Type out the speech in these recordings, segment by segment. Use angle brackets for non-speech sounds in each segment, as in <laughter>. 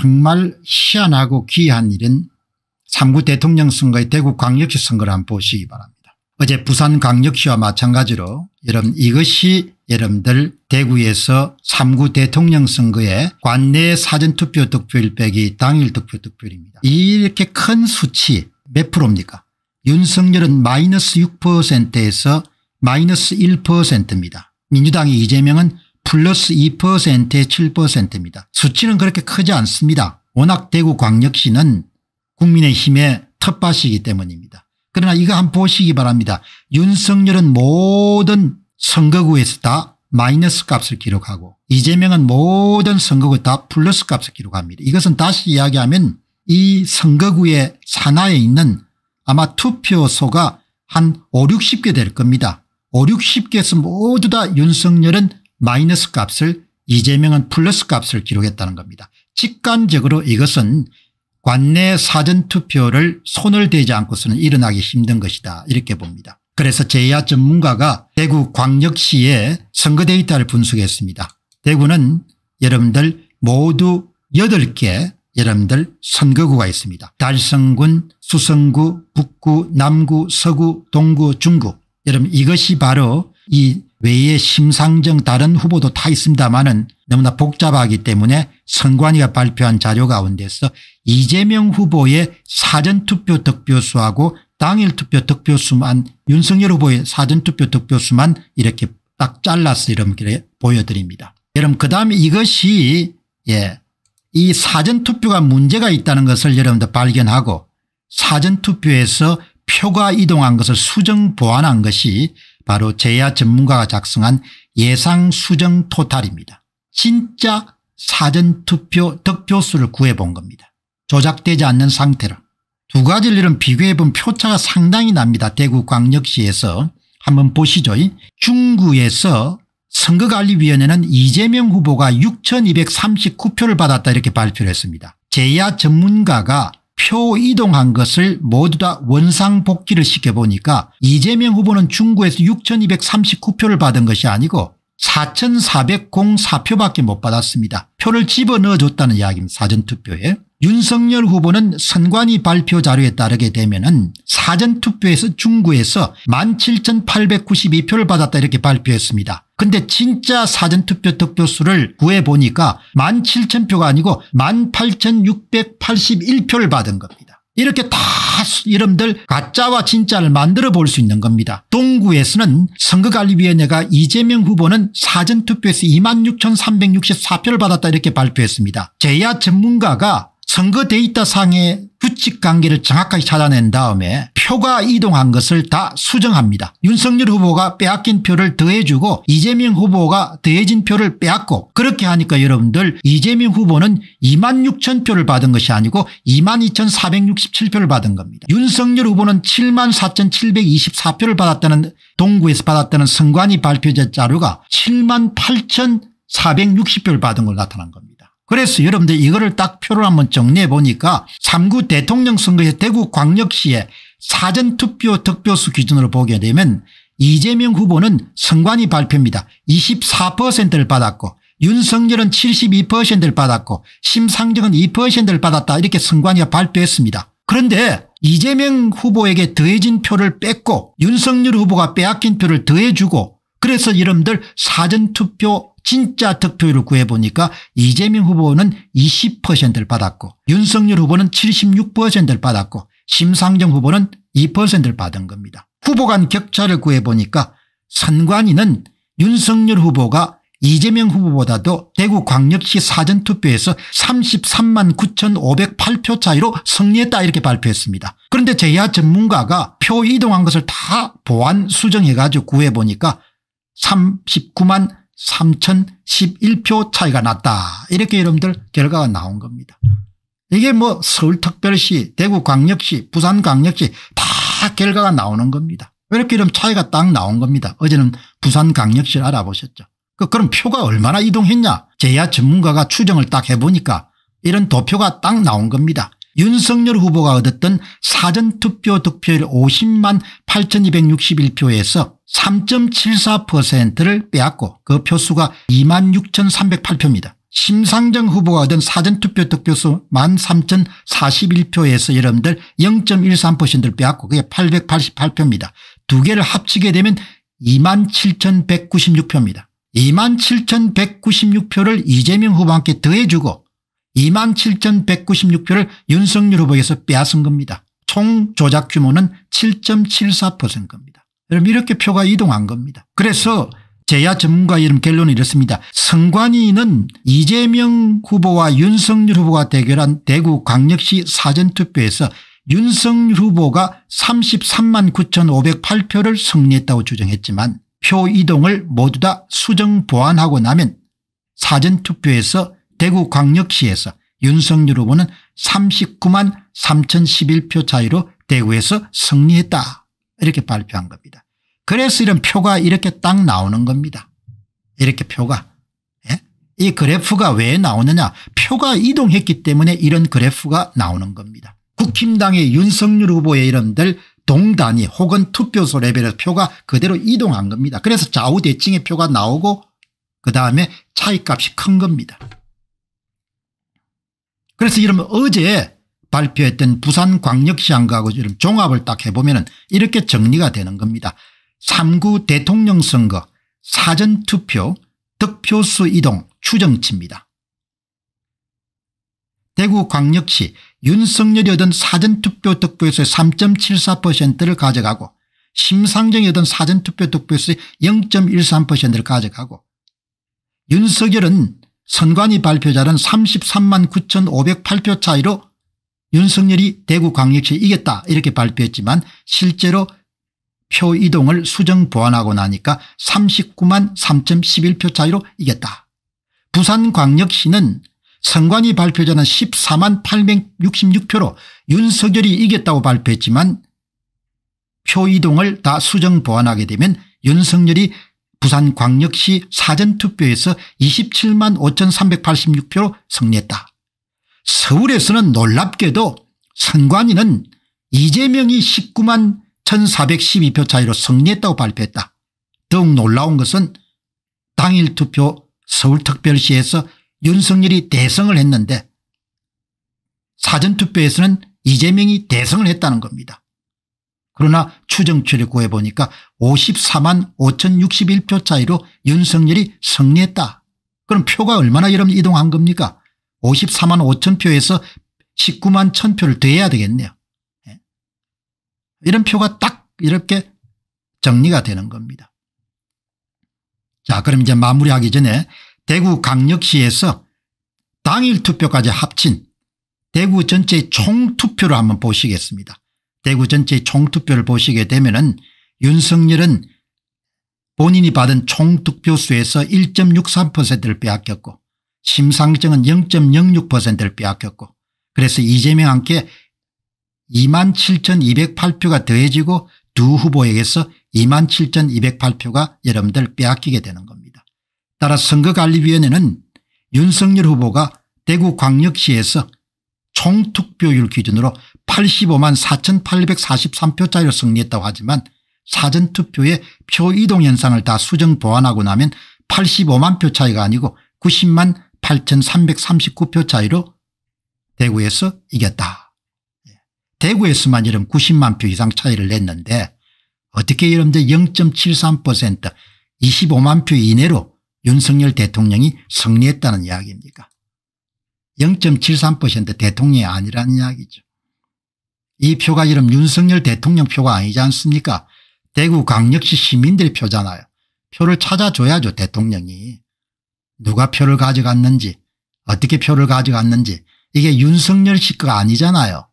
정말 희한하고 귀한 일은 3구 대통령 선거의 대구 광역시 선거를 한번 보시기 바랍니다. 어제 부산 광역시와 마찬가지로 여러분 이것이 여러분들 대구에서 3구 대통령 선거의 관내 사전투표 득표일 빼기 당일 득표 득표율입니다. 이렇게 큰 수치 몇 프로입니까 윤석열은 마이너스 6%에서 마이너스 1%입니다. 민주당의 이재명은 플러스 2%에 7%입니다. 수치는 그렇게 크지 않습니다. 워낙 대구 광역시는 국민의힘의 텃밭이기 때문입니다. 그러나 이거 한번 보시기 바랍니다. 윤석열은 모든 선거구에서 다 마이너스 값을 기록하고 이재명은 모든 선거구 다 플러스 값을 기록합니다. 이것은 다시 이야기하면 이 선거구의 산하에 있는 아마 투표소가 한 5, 60개 될 겁니다. 5, 60개에서 모두 다 윤석열은 마이너스 값을 이재명은 플러스 값을 기록했다는 겁니다. 직관적으로 이것은 관내 사전투표를 손을 대지 않고서는 일어나기 힘든 것이다 이렇게 봅니다. 그래서 제야 전문가가 대구 광역시의 선거 데이터를 분석했습니다. 대구는 여러분들 모두 8개 여러분들 선거구가 있습니다. 달성군 수성구 북구 남구 서구 동구 중구 여러분 이것이 바로 이 외에 심상정 다른 후보도 다 있습니다만은 너무나 복잡하기 때문에 선관위가 발표한 자료 가운데서 이재명 후보의 사전투표 득표수하고 당일투표 득표수만 윤석열 후보의 사전투표 득표수만 이렇게 딱 잘라서 이렇게 보여드립니다. 여러분 그 다음에 이것이 예, 이 사전투표가 문제가 있다는 것을 여러분들 발견하고 사전투표에서 표가 이동한 것을 수정 보완한 것이 바로 제야 전문가가 작성한 예상 수정 토탈입니다. 진짜 사전투표 득표수를 구해본 겁니다. 조작되지 않는 상태라. 두 가지를 비교해본 표차가 상당히 납니다. 대구광역시에서 한번 보시죠. 중구에서 선거관리위원회는 이재명 후보가 6239표를 받았다 이렇게 발표를 했습니다. 제야 전문가가 표 이동한 것을 모두 다 원상복귀를 시켜보니까 이재명 후보는 중구에서 6239표를 받은 것이 아니고 4404표밖에 못 받았습니다. 표를 집어넣어줬다는 이야기입니다. 사전투표에. 윤석열 후보는 선관위 발표 자료에 따르게 되면 은 사전투표에서 중구에서 17,892표를 받았다 이렇게 발표했습니다. 근데 진짜 사전투표 득표수를 구해보니까 17,000표가 아니고 18,681표를 받은 겁니다. 이렇게 다 이름들 가짜와 진짜를 만들어 볼 수 있는 겁니다. 동구에서는 선거관리위원회가 이재명 후보는 사전투표에서 26,364표를 받았다 이렇게 발표했습니다. 제야 전문가가 선거 데이터상의 규칙관계를 정확하게 찾아낸 다음에 표가 이동한 것을 다 수정합니다. 윤석열 후보가 빼앗긴 표를 더해주고 이재명 후보가 더해진 표를 빼앗고 그렇게 하니까 여러분들 이재명 후보는 2만 6천 표를 받은 것이 아니고 2만 2,467표를 받은 겁니다. 윤석열 후보는 7만 4,724표를 받았다는 동구에서 받았다는 선관위 발표 자료가 7만 8,460표를 받은 걸 나타난 겁니다. 그래서 여러분들 이거를 딱 표를 한번 정리해 보니까 3구 대통령 선거에 대구 광역시에 사전투표 득표수 기준으로 보게 되면 이재명 후보는 선관위 발표입니다. 24%를 받았고 윤석열은 72%를 받았고 심상정은 2%를 받았다 이렇게 선관위가 발표했습니다. 그런데 이재명 후보에게 더해진 표를 뺏고 윤석열 후보가 빼앗긴 표를 더해주고 그래서 여러분들 사전투표 진짜 득표율을 구해보니까 이재명 후보는 20%를 받았고 윤석열 후보는 76%를 받았고 심상정 후보는 2%를 받은 겁니다. 후보 간 격차를 구해보니까 선관위는 윤석열 후보가 이재명 후보보다도 대구 광역시 사전투표에서 33만 9,508표 차이로 승리했다 이렇게 발표했습니다. 그런데 제야 전문가가 표 이동한 것을 다 보완 수정해가지고 구해보니까 39만 3,011표 차이가 났다. 이렇게 여러분들 결과가 나온 겁니다. 이게 뭐 서울특별시 대구광역시 부산광역시 다 결과가 나오는 겁니다. 이렇게 이런 차이가 딱 나온 겁니다. 어제는 부산광역시를 알아보셨죠. 그 그럼 표가 얼마나 이동했냐 제야 전문가가 추정을 딱 해보니까 이런 도표가 딱 나온 겁니다. 윤석열 후보가 얻었던 사전투표 득표율 50만 8261표에서 3.74%를 빼앗고 그 표수가 2만 6308표입니다. 심상정 후보가 얻은 사전투표 득표수 13,041표에서 여러분들 0.13%를 빼앗고 그게 888표입니다. 두 개를 합치게 되면 27,196표입니다. 27,196표를 이재명 후보한테 더해주고 27,196표를 윤석열 후보에서 빼앗은 겁니다. 총 조작 규모는 7.74%인 겁니다. 여러분 이렇게 표가 이동한 겁니다. 그래서 제야 전문가 이름 결론은 이렇습니다. 선관위는 이재명 후보와 윤석열 후보가 대결한 대구 광역시 사전투표에서 윤석열 후보가 33만 9,508표를 승리했다고 주장했지만 표 이동을 모두 다 수정 보완하고 나면 사전투표에서 대구 광역시에서 윤석열 후보는 39만 3,011표 차이로 대구에서 승리했다 이렇게 발표한 겁니다. 그래서 이런 표가 이렇게 딱 나오는 겁니다. 이렇게 표가. 예? 이 그래프가 왜 나오느냐. 표가 이동했기 때문에 이런 그래프가 나오는 겁니다. 국힘당의 윤석열 후보의 이름들 동단위 혹은 투표소 레벨에서 표가 그대로 이동한 겁니다. 그래서 좌우대칭의 표가 나오고 그 다음에 차이값이 큰 겁니다. 그래서 이러면 어제 발표했던 부산광역시장가하고 종합을 딱 해보면 이렇게 정리가 되는 겁니다. 3구 대통령 선거 사전투표 득표수 이동 추정치입니다. 대구 광역시 윤석열이 얻은 사전투표 득표수의 3.74%를 가져가고 심상정이 얻은 사전투표 득표수의 0.13%를 가져가고 윤석열은 선관위 발표자는 33만 9,508표 차이로 윤석열이 대구 광역시 이겼다 이렇게 발표했지만 실제로 표 이동을 수정 보완하고 나니까 39만 3.11표 차이로 이겼다. 부산광역시는 선관위 발표자는 14만 866표로 윤석열이 이겼다고 발표했지만 표 이동을 다 수정 보완하게 되면 윤석열이 부산광역시 사전투표에서 27만 5386표로 승리했다. 서울에서는 놀랍게도 선관위는 이재명이 19만 1412표 차이로 승리했다고 발표했다. 더욱 놀라운 것은 당일 투표 서울특별시에서 윤석열이 대승을 했는데 사전투표에서는 이재명이 대승을 했다는 겁니다. 그러나 추정치를 구해보니까 54만 5061표 차이로 윤석열이 승리했다. 그럼 표가 얼마나 여러분 이동한 겁니까? 54만 5천표에서 19만 1000표를 더해야 되겠네요. 이런 표가 딱 이렇게 정리가 되는 겁니다. 자 그럼 이제 마무리하기 전에 대구 강력시에서 당일 투표까지 합친 대구 전체 총투표를 한번 보시겠습니다. 대구 전체 총투표를 보시게 되면 은 윤석열은 본인이 받은 총투표수에서 1.63%를 빼앗겼고 심상정은 0.06%를 빼앗겼고 그래서 이재명한테 27,208표가 더해지고 두 후보에게서 27,208표가 여러분들 빼앗기게 되는 겁니다. 따라 선거관리위원회는 윤석열 후보가 대구 광역시에서 총투표율 기준으로 85만 4,843표짜리로 승리했다고 하지만 사전투표에표 이동 현상을 다 수정 보완하고 나면 85만 표 차이가 아니고 90만 8,339표 차이로 대구에서 이겼다. 대구에서만 이런 90만 표 이상 차이를 냈는데 어떻게 여러분들 0.73% 25만 표 이내로 윤석열 대통령이 승리했다는 이야기입니까 0.73% 대통령이 아니라는 이야기죠. 이 표가 이름 윤석열 대통령 표가 아니지 않습니까 대구 광역시 시민들 표잖아요. 표를 찾아줘야죠 대통령이. 누가 표를 가져갔는지 어떻게 표를 가져갔는지 이게 윤석열씨가 아니잖아요.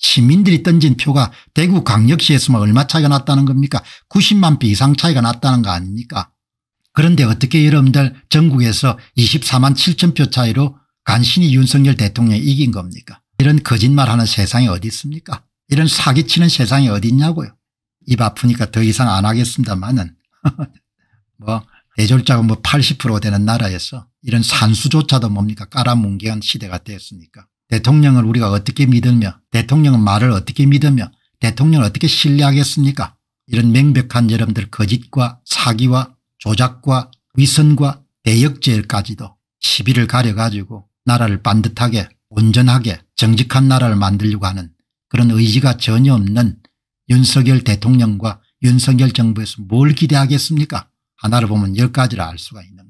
시민들이 던진 표가 대구 광역시에서만 얼마 차이가 났다는 겁니까 90만 표 이상 차이가 났다는 거 아닙니까 그런데 어떻게 여러분들 전국에서 24만 7천 표 차이로 간신히 윤석열 대통령이 이긴 겁니까 이런 거짓말하는 세상이 어디 있습니까 이런 사기치는 세상이 어디 있냐고요 입 아프니까 더 이상 안 하겠습니다만은 <laughs> 뭐 대졸자가 뭐 80% 되는 나라에서 이런 산수조차도 뭡니까 깔아뭉개한 시대가 되었으니까 대통령을 우리가 어떻게 믿으며 대통령 말을 어떻게 믿으며 대통령을 어떻게 신뢰하겠습니까 이런 명백한 여러분들 거짓과 사기와 조작과 위선과 대역죄까지도 시비를 가려가지고 나라를 반듯하게 온전하게 정직한 나라를 만들려고 하는 그런 의지가 전혀 없는 윤석열 대통령과 윤석열 정부에서 뭘 기대하겠습니까 하나를 보면 열 가지를 알 수가 있는